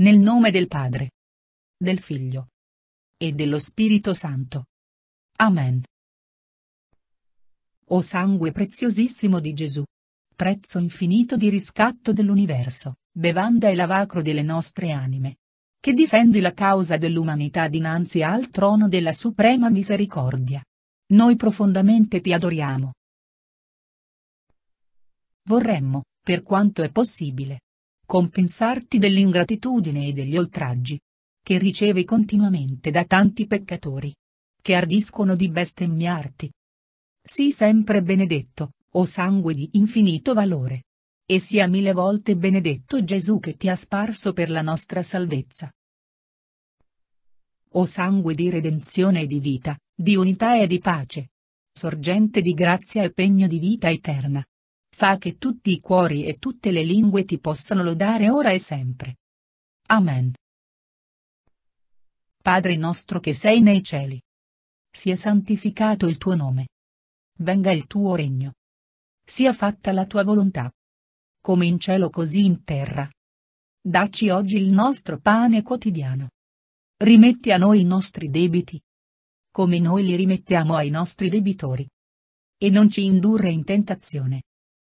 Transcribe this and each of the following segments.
Nel nome del Padre. Del Figlio. E dello Spirito Santo. Amen. O sangue preziosissimo di Gesù. Prezzo infinito di riscatto dell'universo, bevanda e lavacro delle nostre anime. Che difendi la causa dell'umanità dinanzi al trono della suprema misericordia. Noi profondamente ti adoriamo. Vorremmo, per quanto è possibile, compensarti dell'ingratitudine e degli oltraggi. Che ricevi continuamente da tanti peccatori. Che ardiscono di bestemmiarti. Sii sempre benedetto, o sangue di infinito valore. E sia mille volte benedetto Gesù che ti ha sparso per la nostra salvezza. O sangue di redenzione e di vita, di unità e di pace. Sorgente di grazia e pegno di vita eterna fa che tutti i cuori e tutte le lingue ti possano lodare ora e sempre. Amen. Padre nostro che sei nei cieli. Sia santificato il tuo nome. Venga il tuo regno. Sia fatta la tua volontà. Come in cielo così in terra. Dacci oggi il nostro pane quotidiano. Rimetti a noi i nostri debiti. Come noi li rimettiamo ai nostri debitori. E non ci indurre in tentazione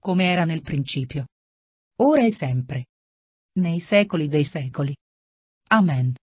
come era nel principio. Ora e sempre. Nei secoli dei secoli. Amen.